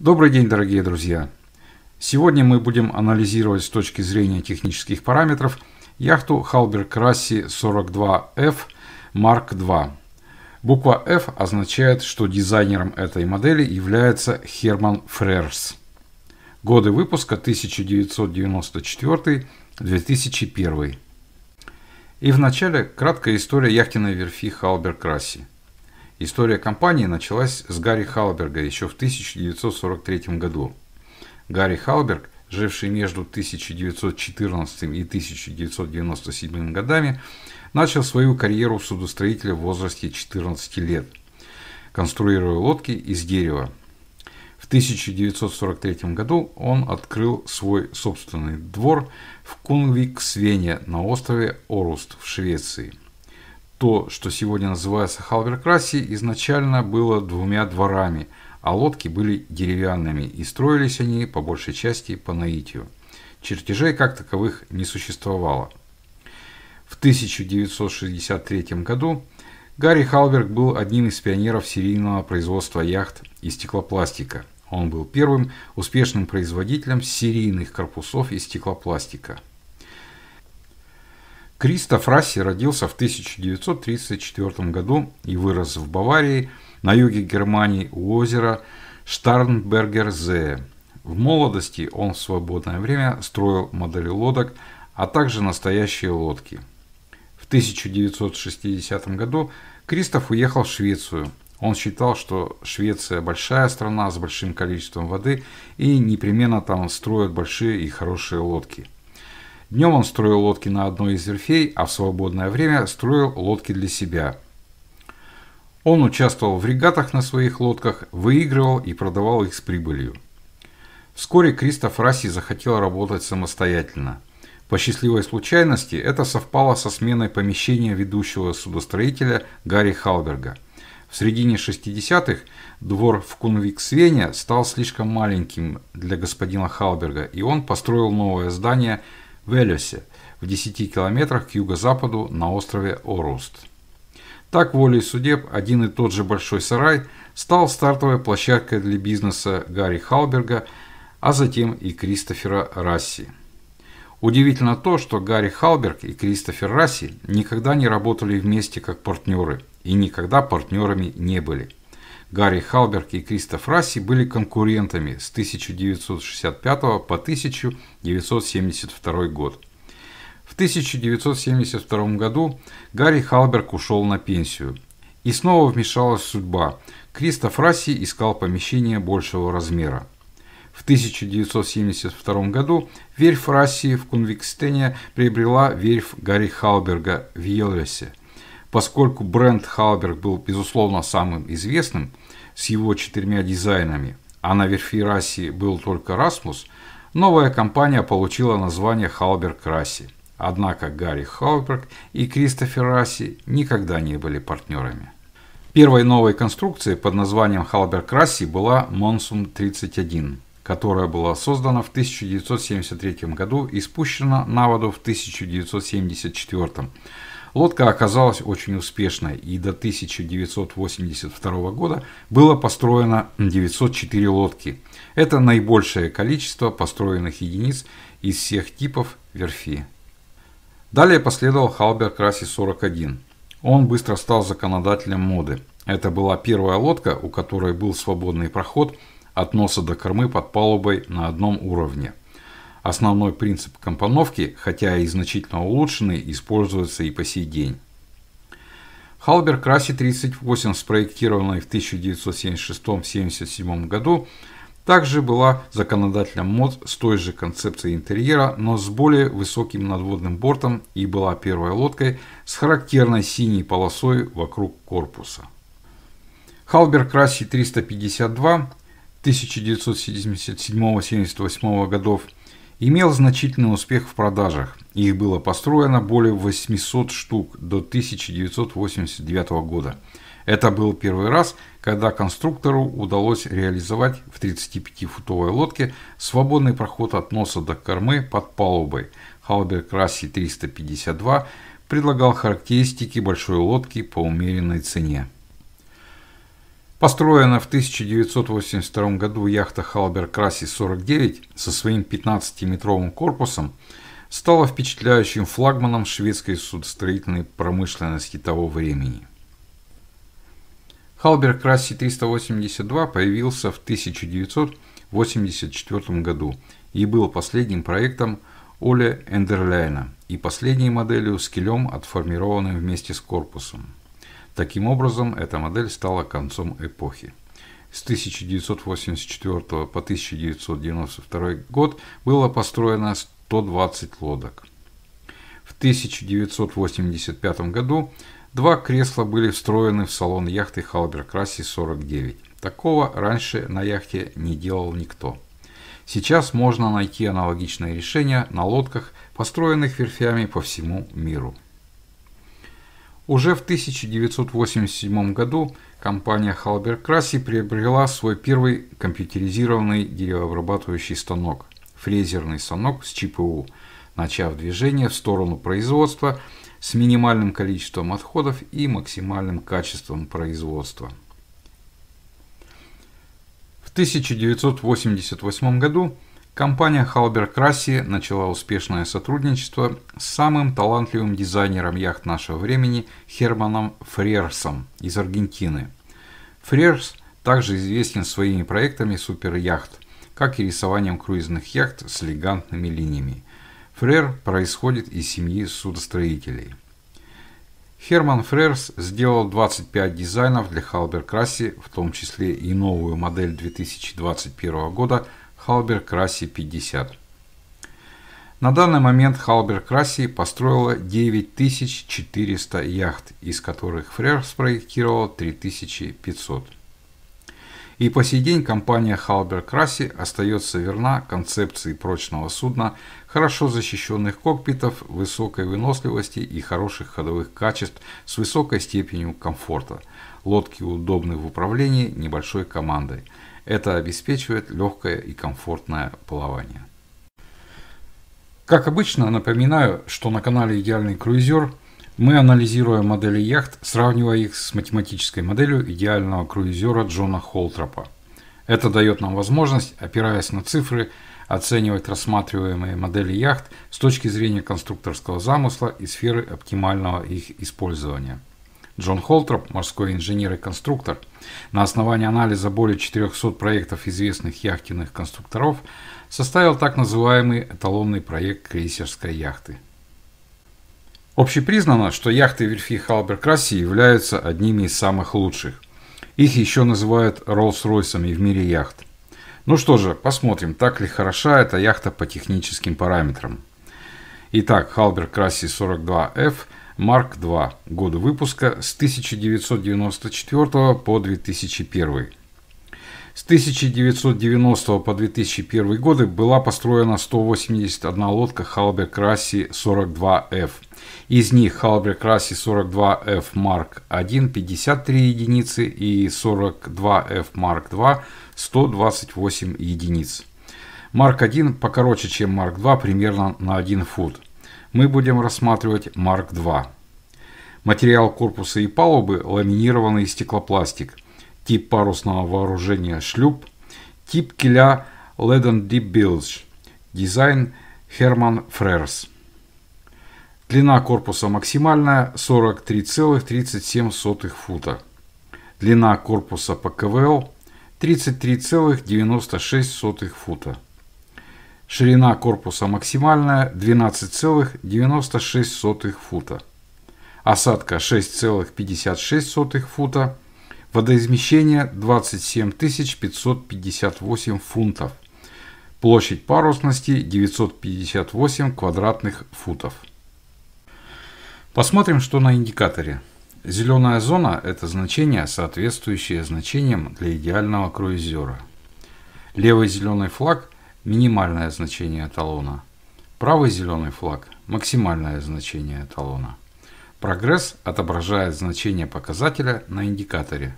Добрый день, дорогие друзья! Сегодня мы будем анализировать с точки зрения технических параметров яхту Халберг Расси 42F Mark II. Буква F означает, что дизайнером этой модели является Херман Фрерс. Годы выпуска 1994-2001. И вначале краткая история яхтенной верфи Халберг Расси. История компании началась с Гарри Халберга еще в 1943 году. Гарри Халберг, живший между 1914 и 1997 годами, начал свою карьеру судостроителя в возрасте 14 лет, конструируя лодки из дерева. В 1943 году он открыл свой собственный двор в Кунвиксвене на острове Оруст в Швеции – то, что сегодня называется Халверкраси, изначально было двумя дворами, а лодки были деревянными, и строились они по большей части по наитию. Чертежей как таковых не существовало. В 1963 году Гарри Халверк был одним из пионеров серийного производства яхт из стеклопластика. Он был первым успешным производителем серийных корпусов из стеклопластика. Кристоф Расси родился в 1934 году и вырос в Баварии, на юге Германии у озера Штарнбергерзее. В молодости он в свободное время строил модели лодок, а также настоящие лодки. В 1960 году Кристоф уехал в Швецию. Он считал, что Швеция большая страна с большим количеством воды и непременно там строят большие и хорошие лодки – Днем он строил лодки на одной из верфей, а в свободное время строил лодки для себя. Он участвовал в регатах на своих лодках, выигрывал и продавал их с прибылью. Вскоре Кристоф Расси захотел работать самостоятельно. По счастливой случайности это совпало со сменой помещения ведущего судостроителя Гарри Халберга. В середине 60-х двор в Кунвиксвене стал слишком маленьким для господина Халберга, и он построил новое здание – в в 10 километрах к юго-западу на острове Оруст. Так волей судеб один и тот же большой сарай стал стартовой площадкой для бизнеса Гарри Халберга, а затем и Кристофера Расси. Удивительно то, что Гарри Халберг и Кристофер Расси никогда не работали вместе как партнеры и никогда партнерами не были. Гарри Халберг и Кристоф Расси были конкурентами с 1965 по 1972 год. В 1972 году Гарри Халберг ушел на пенсию. И снова вмешалась судьба. Кристоф Расси искал помещение большего размера. В 1972 году верфь Расси в Кунвикстене приобрела верфь Гарри Халберга в Елвесе – Поскольку бренд Халберг был, безусловно, самым известным с его четырьмя дизайнами, а на верфи был только Расмус, новая компания получила название Халберг Расси. Однако Гарри Халберг и Кристофер Расси никогда не были партнерами. Первой новой конструкцией под названием Халберг Расси была Monsoon 31, которая была создана в 1973 году и спущена на воду в 1974 году Лодка оказалась очень успешной, и до 1982 года было построено 904 лодки. Это наибольшее количество построенных единиц из всех типов верфи. Далее последовал Халберг Расси 41. Он быстро стал законодателем моды. Это была первая лодка, у которой был свободный проход от носа до кормы под палубой на одном уровне – Основной принцип компоновки, хотя и значительно улучшенный, используется и по сей день. Халбер Краси-38, спроектированная в 1976-1977 году, также была законодателем мод с той же концепцией интерьера, но с более высоким надводным бортом и была первой лодкой с характерной синей полосой вокруг корпуса. Халбер Краси 352 1977-78 годов имел значительный успех в продажах. Их было построено более 800 штук до 1989 года. Это был первый раз, когда конструктору удалось реализовать в 35-футовой лодке свободный проход от носа до кормы под палубой. Халбер Расси 352 предлагал характеристики большой лодки по умеренной цене. Построена в 1982 году яхта Халбер Краси 49 со своим 15-метровым корпусом стала впечатляющим флагманом шведской судостроительной промышленности того времени. Халбер Краси 382 появился в 1984 году и был последним проектом Оля Эндерляйна и последней моделью с килем, отформированным вместе с корпусом. Таким образом, эта модель стала концом эпохи. С 1984 по 1992 год было построено 120 лодок. В 1985 году два кресла были встроены в салон яхты Халберкрасси 49. Такого раньше на яхте не делал никто. Сейчас можно найти аналогичные решения на лодках, построенных верфями по всему миру. Уже в 1987 году компания Халбер Краси приобрела свой первый компьютеризированный деревообрабатывающий станок – фрезерный станок с ЧПУ, начав движение в сторону производства с минимальным количеством отходов и максимальным качеством производства. В 1988 году Компания Halber Красси начала успешное сотрудничество с самым талантливым дизайнером яхт нашего времени Херманом Фрерсом из Аргентины. Фрерс также известен своими проектами суперяхт, как и рисованием круизных яхт с элегантными линиями. Фрер происходит из семьи судостроителей. Херман Фрерс сделал 25 дизайнов для Халбер Красси, в том числе и новую модель 2021 года – Халберг Расси 50. На данный момент Халберг Расси построила 9400 яхт, из которых Фрер спроектировал 3500. И по сей день компания Халберг Расси остается верна концепции прочного судна, хорошо защищенных кокпитов, высокой выносливости и хороших ходовых качеств с высокой степенью комфорта. Лодки удобны в управлении небольшой командой – это обеспечивает легкое и комфортное плавание. Как обычно, напоминаю, что на канале «Идеальный круизер» мы анализируем модели яхт, сравнивая их с математической моделью идеального круизера Джона Холтропа. Это дает нам возможность, опираясь на цифры, оценивать рассматриваемые модели яхт с точки зрения конструкторского замысла и сферы оптимального их использования – Джон Холтроп, морской инженер и конструктор, на основании анализа более 400 проектов известных яхтенных конструкторов составил так называемый эталонный проект крейсерской яхты. Общепризнано, что яхты верфи Халбер-Красси являются одними из самых лучших. Их еще называют Роллс-Ройсами в мире яхт. Ну что же, посмотрим, так ли хороша эта яхта по техническим параметрам. Итак, Халбер Красси 42F – Марк 2, года выпуска с 1994 по 2001. С 1990 по 2001 годы была построена 181 лодка Халберг Расси 42F. Из них Халберг Расси 42F Mark 1 53 единицы и 42F Mark 2 128 единиц. Марк 1 покороче, чем Марк 2 примерно на 1 фут мы будем рассматривать Марк II. Материал корпуса и палубы – ламинированный стеклопластик, тип парусного вооружения «Шлюп», тип киля «Леден Deep Bilge», дизайн «Херман Фрерс». Длина корпуса максимальная 43,37 фута. Длина корпуса по КВЛ 33,96 фута. Ширина корпуса максимальная 12,96 фута. Осадка 6,56 фута. Водоизмещение 27 558 фунтов. Площадь парусности 958 квадратных футов. Посмотрим, что на индикаторе. Зеленая зона – это значение, соответствующее значениям для идеального круизера. Левый зеленый флаг минимальное значение эталона. Правый зеленый флаг – максимальное значение эталона. Прогресс отображает значение показателя на индикаторе.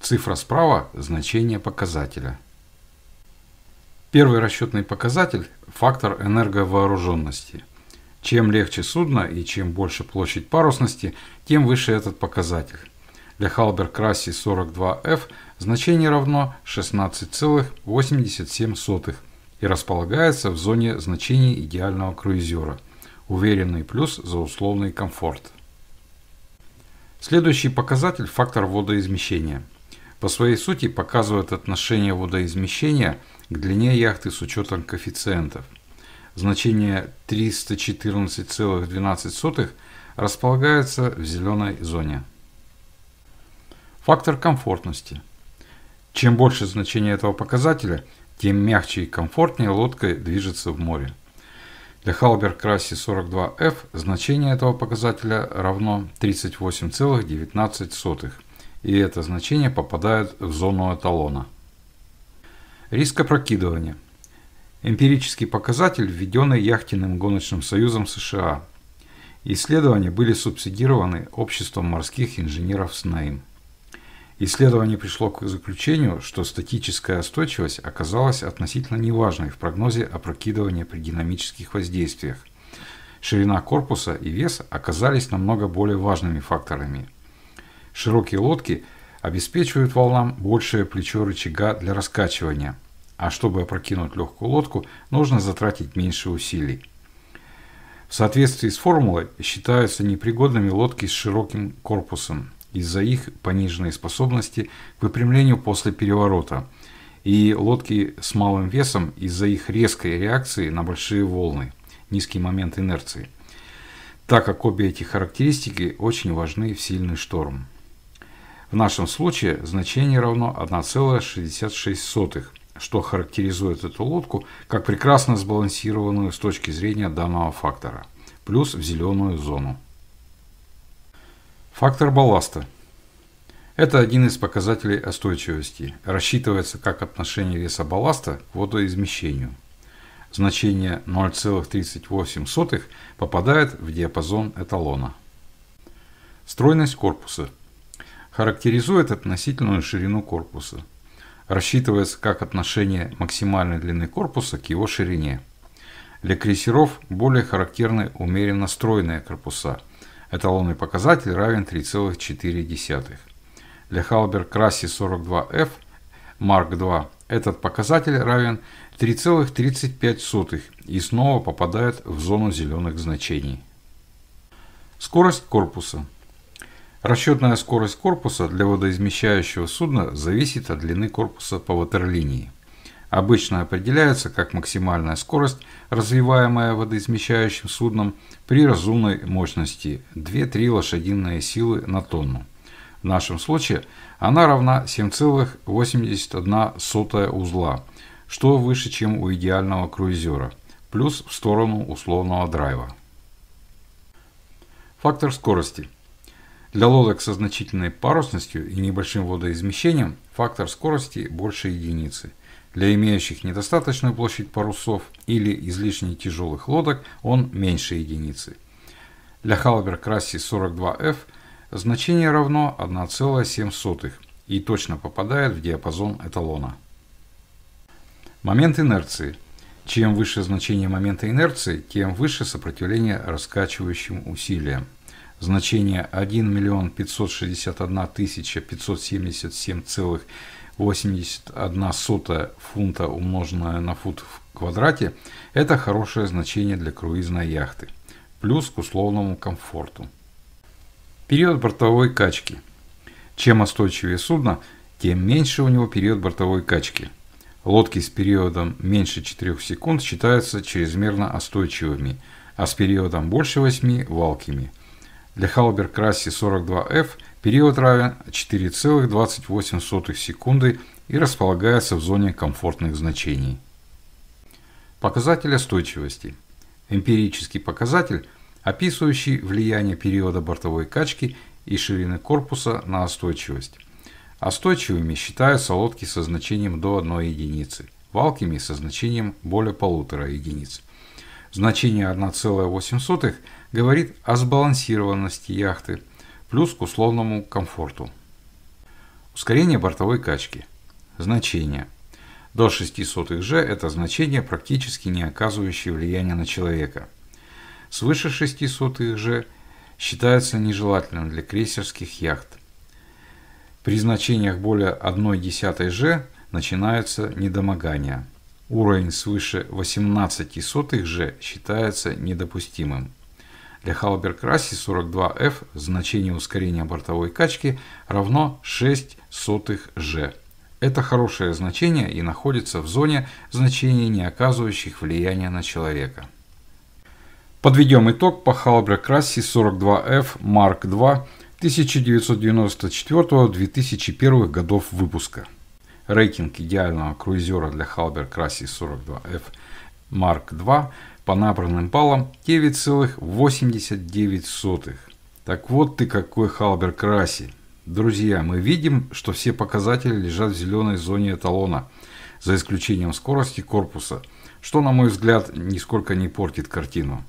Цифра справа – значение показателя. Первый расчетный показатель – фактор энерговооруженности. Чем легче судно и чем больше площадь парусности, тем выше этот показатель. Для Halberg Rassi 42F значение равно 16,87 и располагается в зоне значения идеального круизера. Уверенный плюс за условный комфорт. Следующий показатель – фактор водоизмещения. По своей сути показывает отношение водоизмещения к длине яхты с учетом коэффициентов. Значение 314,12 располагается в зеленой зоне. Фактор комфортности. Чем больше значение этого показателя – тем мягче и комфортнее лодка движется в море. Для Халбер Краси 42F значение этого показателя равно 38,19, и это значение попадает в зону эталона. Риск опрокидывания. Эмпирический показатель, введенный Яхтенным гоночным союзом США. Исследования были субсидированы Обществом морских инженеров СНАИМ. Исследование пришло к заключению, что статическая устойчивость оказалась относительно неважной в прогнозе опрокидывания при динамических воздействиях. Ширина корпуса и вес оказались намного более важными факторами. Широкие лодки обеспечивают волнам большее плечо рычага для раскачивания, а чтобы опрокинуть легкую лодку, нужно затратить меньше усилий. В соответствии с формулой считаются непригодными лодки с широким корпусом – из-за их пониженной способности к выпрямлению после переворота, и лодки с малым весом из-за их резкой реакции на большие волны, низкий момент инерции, так как обе эти характеристики очень важны в сильный шторм. В нашем случае значение равно 1,66, что характеризует эту лодку как прекрасно сбалансированную с точки зрения данного фактора, плюс в зеленую зону. Фактор балласта. Это один из показателей остойчивости. Рассчитывается как отношение веса балласта к водоизмещению. Значение 0,38 попадает в диапазон эталона. Стройность корпуса. Характеризует относительную ширину корпуса. Рассчитывается как отношение максимальной длины корпуса к его ширине. Для крейсеров более характерны умеренно стройные корпуса – Эталонный показатель равен 3,4. Для Халбер Краси 42F Mark II этот показатель равен 3,35 и снова попадает в зону зеленых значений. Скорость корпуса. Расчетная скорость корпуса для водоизмещающего судна зависит от длины корпуса по ватерлинии обычно определяется как максимальная скорость, развиваемая водоизмещающим судном при разумной мощности 2-3 лошадиные силы на тонну. В нашем случае она равна 7,81 узла, что выше, чем у идеального круизера, плюс в сторону условного драйва. Фактор скорости. Для лодок со значительной парусностью и небольшим водоизмещением фактор скорости больше единицы – для имеющих недостаточную площадь парусов или излишне тяжелых лодок он меньше единицы. Для Халбер Красси 42F значение равно 1,7 и точно попадает в диапазон эталона. Момент инерции. Чем выше значение момента инерции, тем выше сопротивление раскачивающим усилиям. Значение 1 561 577,5 81 сотая фунта умноженное на фут в квадрате – это хорошее значение для круизной яхты, плюс к условному комфорту. Период бортовой качки. Чем остойчивее судно, тем меньше у него период бортовой качки. Лодки с периодом меньше 4 секунд считаются чрезмерно остойчивыми, а с периодом больше 8 – валкими. Для Халбер Красси 42F – Период равен 4,28 секунды и располагается в зоне комфортных значений. Показатель остойчивости. Эмпирический показатель, описывающий влияние периода бортовой качки и ширины корпуса на остойчивость. Остойчивыми считаются лодки со значением до 1 единицы, валкими со значением более полутора единиц. Значение 1,8 говорит о сбалансированности яхты – плюс к условному комфорту. Ускорение бортовой качки. Значение. До 0,06 g – это значение, практически не оказывающее влияния на человека. Свыше 0,06 g считается нежелательным для крейсерских яхт. При значениях более 1,1 g начинаются недомогания. Уровень свыше 18 сотых же считается недопустимым. Для Халбер-Красси 42F значение ускорения бортовой качки равно 6 сотых g. Это хорошее значение и находится в зоне значений, не оказывающих влияния на человека. Подведем итог по Халбер-Красси 42F Mark II 1994-2001 годов выпуска. Рейтинг идеального круизера для Halber Crassi 42F Mark II по набранным баллам 9,89. Так вот ты какой Халбер Краси. Друзья, мы видим, что все показатели лежат в зеленой зоне эталона, за исключением скорости корпуса, что, на мой взгляд, нисколько не портит картину.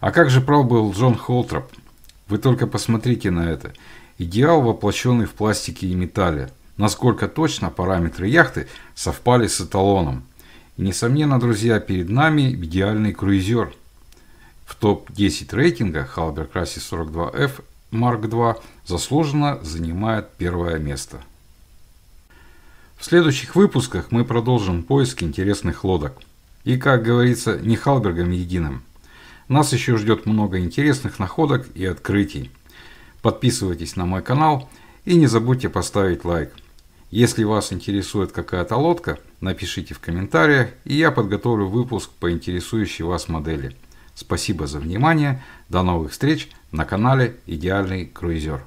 А как же прав был Джон Холтроп? Вы только посмотрите на это. Идеал, воплощенный в пластике и металле. Насколько точно параметры яхты совпали с эталоном. Несомненно, друзья, перед нами идеальный круизер. В топ-10 рейтинга Halber Crassis 42F Mark II заслуженно занимает первое место. В следующих выпусках мы продолжим поиск интересных лодок. И, как говорится, не Халбергом единым. Нас еще ждет много интересных находок и открытий. Подписывайтесь на мой канал и не забудьте поставить лайк. Если вас интересует какая-то лодка, напишите в комментариях, и я подготовлю выпуск по интересующей вас модели. Спасибо за внимание, до новых встреч на канале «Идеальный круизер».